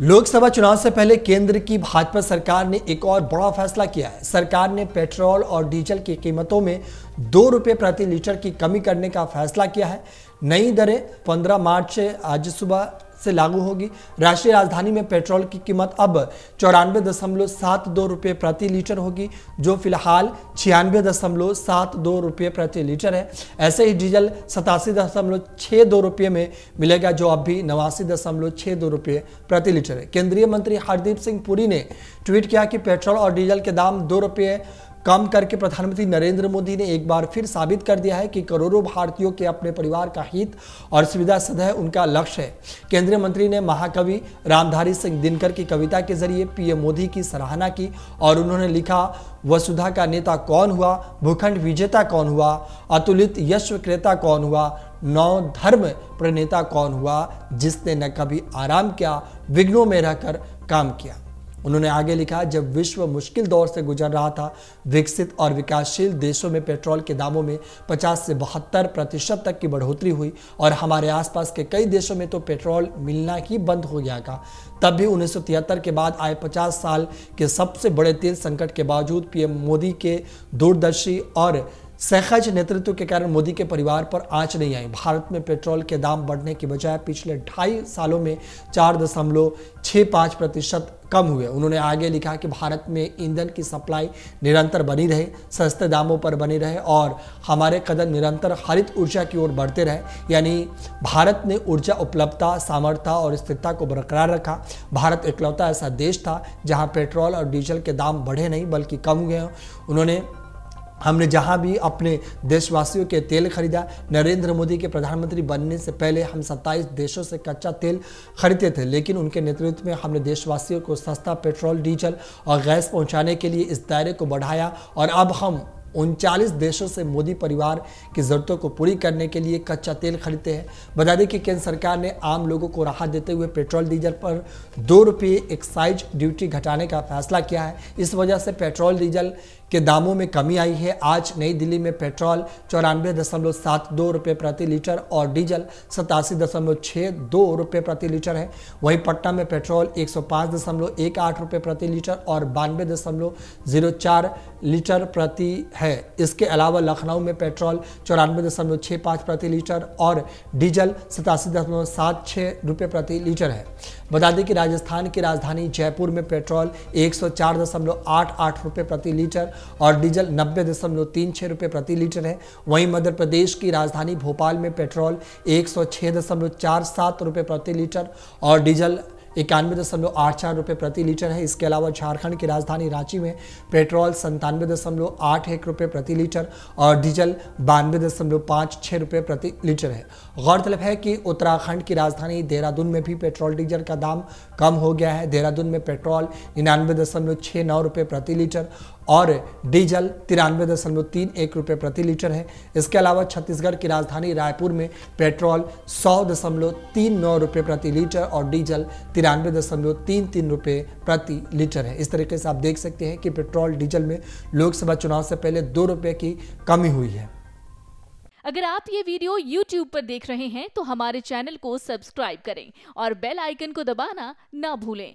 लोकसभा चुनाव से पहले केंद्र की भाजपा सरकार ने एक और बड़ा फैसला किया है सरकार ने पेट्रोल और डीजल की कीमतों में दो रुपये प्रति लीटर की कमी करने का फैसला किया है नई दरें 15 मार्च से आज सुबह से लागू होगी राष्ट्रीय राजधानी में पेट्रोल की कीमत अब चौरानवे दशमलव सात दो रुपये प्रति लीटर होगी जो फिलहाल छियानवे दशमलव सात दो रुपये प्रति लीटर है ऐसे ही डीजल सतासी दशमलव छः दो रुपये में मिलेगा जो अब भी नवासी दशमलव छः दो रुपये प्रति लीटर है केंद्रीय मंत्री हरदीप सिंह पुरी ने ट्वीट किया कि पेट्रोल और डीजल के दाम दो रुपये कम करके प्रधानमंत्री नरेंद्र मोदी ने एक बार फिर साबित कर दिया है कि करोड़ों भारतीयों के अपने परिवार का हित और सुविधा सदैव उनका लक्ष्य है केंद्रीय मंत्री ने महाकवि रामधारी सिंह दिनकर की कविता के जरिए पीएम मोदी की सराहना की और उन्होंने लिखा वसुधा का नेता कौन हुआ भूखंड विजेता कौन हुआ अतुलित यश क्रेता कौन हुआ नौ धर्म प्रणेता कौन हुआ जिसने न कभी आराम किया विघ्नों में रहकर काम किया उन्होंने आगे लिखा जब विश्व मुश्किल दौर से गुजर रहा था विकसित और विकासशील देशों में पेट्रोल के दामों में 50 से बहत्तर प्रतिशत तक की बढ़ोतरी हुई और हमारे आसपास के कई देशों में तो पेट्रोल मिलना ही बंद हो गया था तब भी उन्नीस के बाद आए 50 साल के सबसे बड़े तेल संकट के बावजूद पीएम मोदी के दूरदर्शी और सहज नेतृत्व के कारण मोदी के परिवार पर आंच नहीं आई भारत में पेट्रोल के दाम बढ़ने के बजाय पिछले ढाई सालों में चार दशमलव छः पाँच प्रतिशत कम हुए उन्होंने आगे लिखा कि भारत में ईंधन की सप्लाई निरंतर बनी रहे सस्ते दामों पर बनी रहे और हमारे कदम निरंतर हरित ऊर्जा की ओर बढ़ते रहे यानी भारत ने ऊर्जा उपलब्धता सामर्थ्य और स्थिरता को बरकरार रखा भारत इकलौता ऐसा देश था जहां पेट्रोल और डीजल के दाम बढ़े नहीं बल्कि कम हुए हैं उन्होंने हमने जहाँ भी अपने देशवासियों के तेल खरीदा नरेंद्र मोदी के प्रधानमंत्री बनने से पहले हम 27 देशों से कच्चा तेल खरीदते थे लेकिन उनके नेतृत्व में हमने देशवासियों को सस्ता पेट्रोल डीजल और गैस पहुँचाने के लिए इस दायरे को बढ़ाया और अब हम उनचालीस देशों से मोदी परिवार की ज़रूरतों को पूरी करने के लिए कच्चा तेल खरीदते हैं बता दें कि केंद्र सरकार ने आम लोगों को राहत देते हुए पेट्रोल डीजल पर दो रुपये एक्साइज ड्यूटी घटाने का फैसला किया है इस वजह से पेट्रोल डीजल के दामों में कमी आई है आज नई दिल्ली में पेट्रोल चौरानवे दशमलव सात दो रुपये प्रति लीटर और डीजल सतासी दशमलव छः दो रुपये प्रति लीटर है वहीं पटना में पेट्रोल एक सौ पाँच दशमलव एक आठ रुपये प्रति लीटर और बानवे दशमलव जीरो चार लीटर प्रति है इसके अलावा लखनऊ में पेट्रोल चौरानवे दशमलव छः पाँच प्रति लीटर और डीजल सतासी दशमलव सात छः रुपये प्रति लीटर है बता दें कि राजस्थान की राजधानी जयपुर में पेट्रोल एक सौ चार दशमलव आठ आठ रुपये प्रति लीटर और डीजल नब्बे दशमलव तीन छः रुपये प्रति लीटर है वहीं मध्य प्रदेश की राजधानी भोपाल में पेट्रोल एक सौ छः दशमलव चार सात रुपये प्रति लीटर और डीजल इक्यानवे दशमलव आठ चार रुपये प्रति लीटर है इसके अलावा झारखंड की राजधानी रांची में पेट्रोल संतानवे दशमलव आठ एक रुपये प्रति लीटर और डीजल बानवे दशमलव पाँच छः रुपये प्रति लीटर है गौरतलब है कि उत्तराखंड की राजधानी देहरादून में भी पेट्रोल डीजल का दाम कम हो गया है देहरादून में पेट्रोल निन्यानवे दशमलव छः नौ रुपये प्रति लीटर और डीजल तिरानवे दशमलव तीन एक रुपये प्रति लीटर है इसके अलावा छत्तीसगढ़ की राजधानी रायपुर में पेट्रोल सौ दशमलव तीन नौ रुपये प्रति लीटर और डीजल तिरानवे दशमलव तीन तीन रुपये प्रति लीटर है इस तरीके से आप देख सकते हैं कि पेट्रोल डीजल में लोकसभा चुनाव से पहले दो रुपये की कमी हुई है अगर आप ये वीडियो YouTube पर देख रहे हैं तो हमारे चैनल को सब्सक्राइब करें और बेल आइकन को दबाना ना भूलें